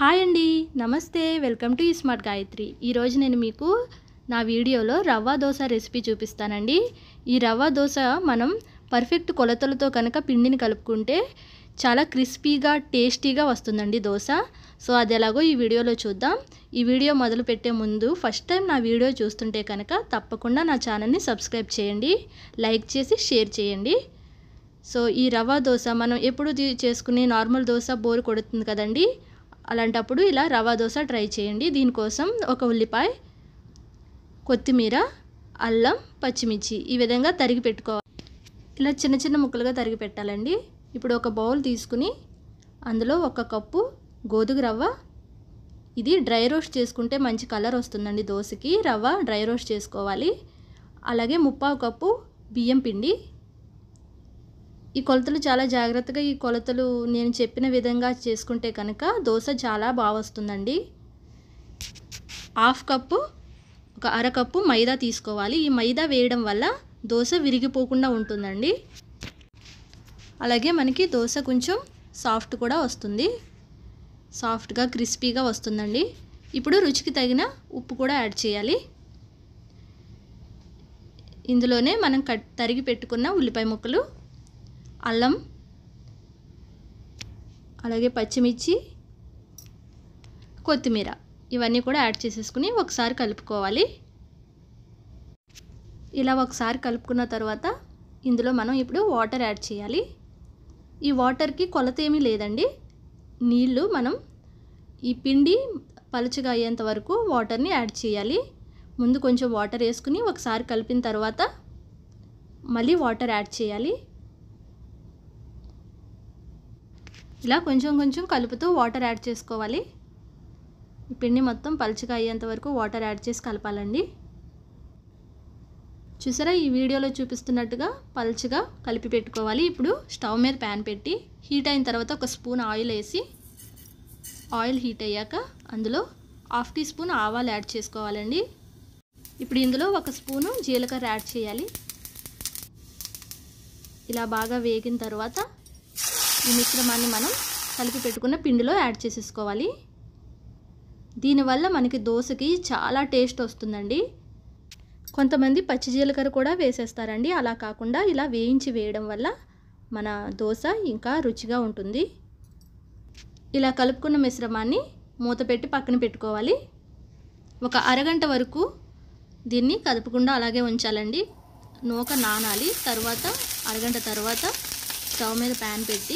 hi అండి నమస్తే welcome to smart Gayatri ఈరోజు నేను మీకు నా వీడియోలో రవ్వ దోశ రెసిపీ చూపిస్తానండి ఈ రవ్వ దోశ మనం పర్ఫెక్ట్ కొలతలతో కనుక పిండిని కలుపుకుంటే చాలా క్రిస్పీగా టేస్టీగా వస్తుందండి దోశ సో అది ఎలాగో ఈ వీడియోలో చూద్దాం ఈ వీడియో మొదలు పెట్టే ముందు ఫస్ట్ టైం నా వీడియో చూస్తుంటే కనుక తప్పకుండా నా ఛానల్ని సబ్స్క్రైబ్ చేయండి లైక్ చేసి షేర్ చేయండి సో ఈ రవ్వ దోశ మనం ఎప్పుడు చేసుకునే నార్మల్ దోశ బోరు కొడుతుంది కదండి అలాంటప్పుడు ఇలా రవా దోశ ట్రై చేయండి దీనికోసం ఒక ఉల్లిపాయ కొత్తిమీర అల్లం పచ్చిమిర్చి ఈ విధంగా తరిగి పెట్టుకోవాలి ఇలా చిన్న చిన్న ముక్కలుగా తరిగి పెట్టాలండి ఇప్పుడు ఒక బౌల్ తీసుకుని అందులో ఒక కప్పు గోధుమ రవ్వ ఇది డ్రై రోస్ట్ చేసుకుంటే మంచి కలర్ వస్తుందండి దోశకి రవ్వ డ్రై రోస్ట్ చేసుకోవాలి అలాగే ముప్పావు కప్పు బియ్యం పిండి ఈ కొలతలు చాలా జాగ్రత్తగా ఈ కొలతలు నేను చెప్పిన విధంగా చేసుకుంటే కనుక దోశ చాలా బాగా వస్తుందండి హాఫ్ కప్పు ఒక అరకప్పు మైదా తీసుకోవాలి ఈ మైదా వేయడం వల్ల దోశ విరిగిపోకుండా ఉంటుందండి అలాగే మనకి దోశ కొంచెం సాఫ్ట్ కూడా వస్తుంది సాఫ్ట్గా క్రిస్పీగా వస్తుందండి ఇప్పుడు రుచికి తగిన ఉప్పు కూడా యాడ్ చేయాలి ఇందులోనే మనం కట్ తరిగి పెట్టుకున్న ఉల్లిపాయ ముక్కలు అల్లం అలాగే పచ్చిమిర్చి కొత్తిమీర ఇవన్నీ కూడా యాడ్ చేసేసుకుని ఒకసారి కలుపుకోవాలి ఇలా ఒకసారి కలుపుకున్న తర్వాత ఇందులో మనం ఇప్పుడు వాటర్ యాడ్ చేయాలి ఈ వాటర్కి కొలత ఏమీ లేదండి నీళ్ళు మనం ఈ పిండి పలుచగా అయ్యేంత వరకు వాటర్ని యాడ్ చేయాలి ముందు కొంచెం వాటర్ వేసుకుని ఒకసారి కలిపిన తర్వాత మళ్ళీ వాటర్ యాడ్ చేయాలి ఇలా కొంచెం కొంచెం కలుపుతూ వాటర్ యాడ్ చేసుకోవాలి ఈ పిండి మొత్తం పలుచగా అయ్యేంత వరకు వాటర్ యాడ్ చేసి కలపాలండి చూసారా ఈ వీడియోలో చూపిస్తున్నట్టుగా పలుచగా కలిపి పెట్టుకోవాలి ఇప్పుడు స్టవ్ మీద ప్యాన్ పెట్టి హీట్ అయిన తర్వాత ఒక స్పూన్ ఆయిల్ వేసి ఆయిల్ హీట్ అయ్యాక అందులో హాఫ్ టీ స్పూన్ ఆవాలు యాడ్ చేసుకోవాలండి ఇప్పుడు ఇందులో ఒక స్పూను జీలకర్ర యాడ్ చేయాలి ఇలా బాగా వేగిన తర్వాత ఈ మిశ్రమాన్ని మనం కలిపి పెట్టుకున్న పిండిలో యాడ్ చేసేసుకోవాలి దీనివల్ల మనకి దోశకి చాలా టేస్ట్ వస్తుందండి కొంతమంది పచ్చి జీలకర్ర కూడా వేసేస్తారండి అలా కాకుండా ఇలా వేయించి వేయడం వల్ల మన దోశ ఇంకా రుచిగా ఉంటుంది ఇలా కలుపుకున్న మిశ్రమాన్ని మూత పెట్టి పక్కన పెట్టుకోవాలి ఒక అరగంట వరకు దీన్ని కదపకుండా అలాగే ఉంచాలండి నూక నానాలి తర్వాత అరగంట తర్వాత స్టవ్ మీద ప్యాన్ పెట్టి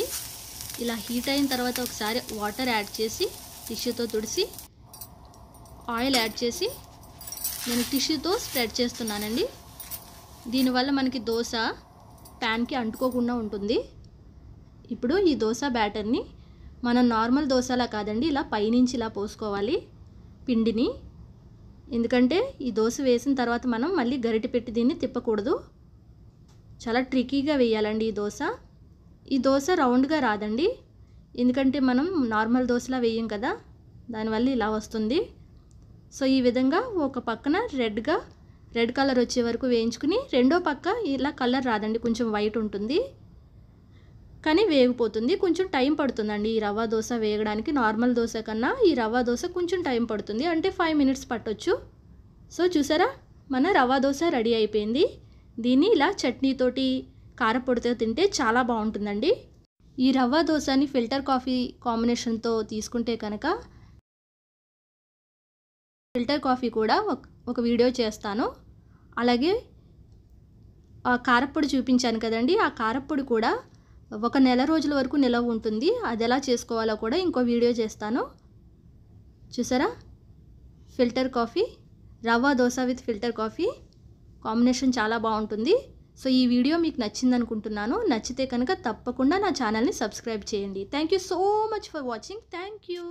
ఇలా హీట్ అయిన తర్వాత ఒకసారి వాటర్ యాడ్ చేసి టిష్యూతో తుడిసి ఆయిల్ యాడ్ చేసి నేను టిష్యూతో స్ప్రెడ్ చేస్తున్నానండి దీనివల్ల మనకి దోశ ప్యాన్కి అంటుకోకుండా ఉంటుంది ఇప్పుడు ఈ దోశ బ్యాటర్ని మనం నార్మల్ దోశలా కాదండి ఇలా పైనుంచి ఇలా పోసుకోవాలి పిండిని ఎందుకంటే ఈ దోశ వేసిన తర్వాత మనం మళ్ళీ గరిటె పెట్టి దీన్ని తిప్పకూడదు చాలా ట్రికీగా వేయాలండి ఈ దోశ ఈ దోశ రౌండ్గా రాదండి ఎందుకంటే మనం నార్మల్ దోశలా వేయం కదా దానివల్ల ఇలా వస్తుంది సో ఈ విధంగా ఒక పక్కన రెడ్గా రెడ్ కలర్ వచ్చే వరకు వేయించుకుని రెండో పక్క ఇలా కలర్ రాదండి కొంచెం వైట్ ఉంటుంది కానీ వేగిపోతుంది కొంచెం టైం పడుతుందండి ఈ రవ్వ దోశ వేయడానికి నార్మల్ దోశ కన్నా ఈ రవ్వ దోశ కొంచెం టైం పడుతుంది అంటే ఫైవ్ మినిట్స్ పట్టొచ్చు సో చూసారా మన రవ్వ దోశ రెడీ అయిపోయింది దీన్ని ఇలా చట్నీతోటి కారపొడితో తింటే చాలా బాగుంటుందండి ఈ రవ్వ దోశని ఫిల్టర్ కాఫీ కాంబినేషన్తో తీసుకుంటే కనుక ఫిల్టర్ కాఫీ కూడా ఒక వీడియో చేస్తాను అలాగే ఆ కారప్పొడి చూపించాను కదండి ఆ కారప్పొడి కూడా ఒక నెల రోజుల వరకు నిలవ ఉంటుంది అది ఎలా చేసుకోవాలో కూడా ఇంకో వీడియో చేస్తాను చూసారా filter coffee rava dosa with filter coffee combination చాలా బాగుంటుంది సో ఈ వీడియో మీకు నచ్చింది అనుకుంటున్నాను నచ్చితే కనుక తప్పకుండా నా ఛానల్ని సబ్స్క్రైబ్ చేయండి thank you so much for watching thank you